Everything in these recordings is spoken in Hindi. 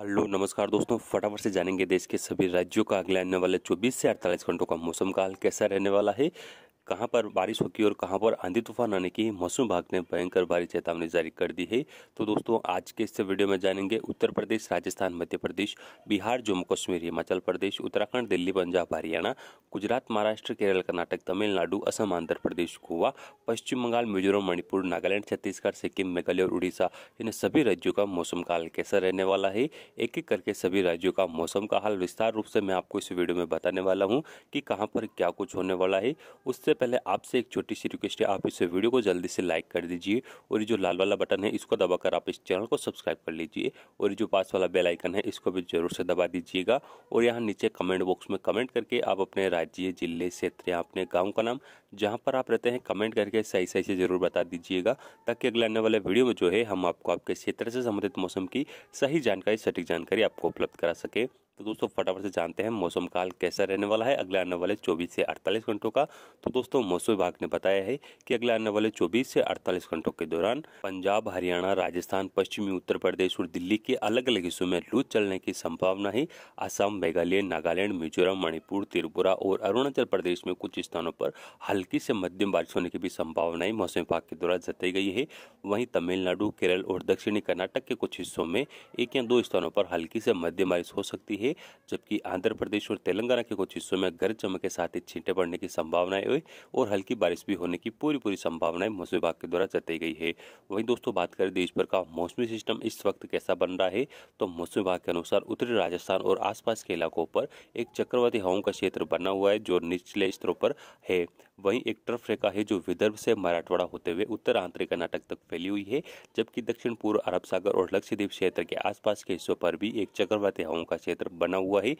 हेलो नमस्कार दोस्तों फटाफट से जानेंगे देश के सभी राज्यों का अगले आने वाले 24 से 48 घंटों का मौसम का हाल कैसा रहने वाला है कहाँ पर बारिश होगी और कहाँ पर आंधी तूफान आने की मौसम विभाग ने भयंकर बारिश चेतावनी जारी कर दी है तो दोस्तों आज के इस वीडियो में जानेंगे उत्तर प्रदेश राजस्थान मध्य प्रदेश बिहार जम्मू कश्मीर हिमाचल प्रदेश उत्तराखंड दिल्ली पंजाब हरियाणा गुजरात महाराष्ट्र केरल कर्नाटक तमिलनाडु असम आंध्र प्रदेश गोवा पश्चिम बंगाल मिजोरम मणिपुर नागालैंड छत्तीसगढ़ सिक्किम मेघालय और उड़ीसा इन सभी राज्यों का मौसम का हाल कैसा रहने वाला है एक एक करके सभी राज्यों का मौसम का हाल विस्तार रूप से मैं आपको इस वीडियो में बताने वाला हूँ कि कहाँ पर क्या कुछ होने वाला है उससे पहले आपसे एक छोटी सी रिक्वेस्ट है आप इस वीडियो को जल्दी से लाइक कर दीजिए और जो लाल वाला बटन है इसको दबाकर आप इस चैनल को सब्सक्राइब कर लीजिए और ये जो पास वाला बेलाइकन है इसको भी जरूर से दबा दीजिएगा और यहाँ नीचे कमेंट बॉक्स में कमेंट करके आप अपने राय राज्य जिले क्षेत्र या अपने गांव का नाम जहां पर आप रहते हैं कमेंट करके सही सही से ज़रूर बता दीजिएगा ताकि अगले आने वाले वीडियो में जो है हम आपको आपके क्षेत्र से संबंधित मौसम की सही जानकारी सटीक जानकारी आपको उपलब्ध करा सके तो दोस्तों फटाफट से जानते हैं मौसम काल कैसा रहने वाला है अगले आने वाले 24 से 48 घंटों का तो दोस्तों मौसम विभाग ने बताया है कि अगले आने वाले 24 से 48 घंटों के दौरान पंजाब हरियाणा राजस्थान पश्चिमी उत्तर प्रदेश और दिल्ली के अलग अलग हिस्सों में लू चलने की संभावना है असम मेघालय नागालैंड मिजोरम मणिपुर त्रिपुरा और अरुणाचल प्रदेश में कुछ स्थानों पर हल्की से मध्यम बारिश होने की भी संभावना मौसम विभाग के द्वारा जताई गई है वहीं तमिलनाडु केरल और दक्षिणी कर्नाटक के कुछ हिस्सों में एक या दो स्थानों पर हल्की से मध्यम बारिश हो सकती है है जबकि आंध्र प्रदेश और तेलंगाना के कुछ हिस्सों में गरज चमक के साथ ही छींटे पड़ने की संभावनाएं हुई और हल्की बारिश भी होने की पूरी पूरी संभावनाएं मौसम विभाग के द्वारा जताई गई है वहीं दोस्तों बात करें देश भर का मौसमी सिस्टम इस वक्त कैसा बन रहा है तो मौसम विभाग के अनुसार उत्तरी राजस्थान और आसपास के इलाकों पर एक चक्रवाती हवाओं का क्षेत्र बना हुआ है जो निचले स्तरों पर है वहीं एक ट्रफ रेखा है जो विदर्भ से मराठवाड़ा होते हुए उत्तर आंतरिक कर्नाटक तक फैली हुई है जबकि दक्षिण पूर्व अरब सागर और लक्षद्वीप क्षेत्र के आसपास के हिस्सों पर भी एक चक्रवाती हवाओं का क्षेत्र बना हुआ है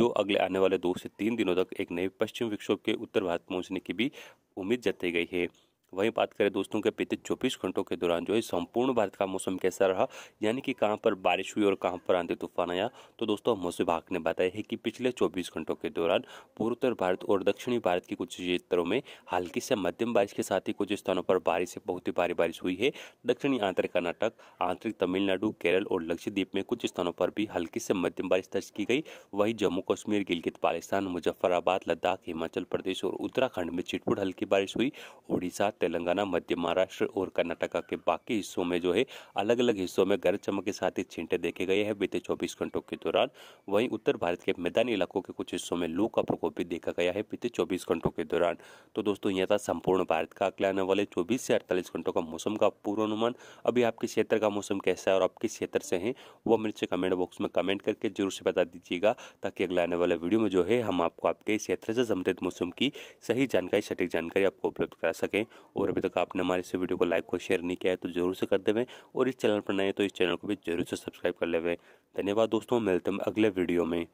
जो अगले आने वाले दो से तीन दिनों तक एक नए पश्चिम विक्षोभ के उत्तर भारत पहुंचने की भी उम्मीद जताई गई है वहीं बात करें दोस्तों के बीते चौबीस घंटों के दौरान जो है संपूर्ण भारत का मौसम कैसा रहा यानी कि कहाँ पर बारिश हुई और कहाँ पर आंधी तूफान आया तो दोस्तों मौसम विभाग ने बताया है कि पिछले चौबीस घंटों के दौरान पूर्वोत्तर भारत और दक्षिणी भारत के कुछ क्षेत्रों में हल्की से मध्यम बारिश के साथ ही कुछ स्थानों पर बारिश से बहुत ही भारी बारिश हुई है दक्षिणी आंतरिक कर्नाटक आंतरिक तमिलनाडु केरल और लक्षद्वीप में कुछ स्थानों पर भी हल्की से मध्यम बारिश दर्ज की गई वहीं जम्मू कश्मीर गिलगित पाकिस्तान मुजफ्फराबाद लद्दाख हिमाचल प्रदेश और उत्तराखंड में छिटपुट हल्की बारिश हुई ओडिशा तेलंगाना मध्य महाराष्ट्र और कर्नाटका के बाकी हिस्सों में जो है अलग अलग हिस्सों में गरज चमक के साथ ही छींटे देखे गए हैं बीते चौबीस घंटों के दौरान वहीं उत्तर भारत के मैदानी इलाकों के कुछ हिस्सों में लू का प्रकोप भी देखा गया है बीते चौबीस घंटों के दौरान तो दोस्तों यह था संपूर्ण भारत का अगले आने वाले चौबीस से अड़तालीस घंटों का मौसम का पूर्वानुमान अभी आपके क्षेत्र का मौसम कैसा है और आप किस क्षेत्र से हैं वो मेरे कमेंट बॉक्स में कमेंट करके जरूर से बता दीजिएगा ताकि अगले आने वाले वीडियो में जो है हम आपको आपके क्षेत्र से संबंधित मौसम की सही जानकारी सटीक जानकारी आपको उपलब्ध करा सकें और अभी तक आपने हमारे इस वीडियो को लाइक और शेयर नहीं किया है तो जरूर से कर देवें और इस चैनल पर नए तो इस चैनल को भी जरूर से सब्सक्राइब कर लेवें धन्यवाद दोस्तों मिलते हैं अगले वीडियो में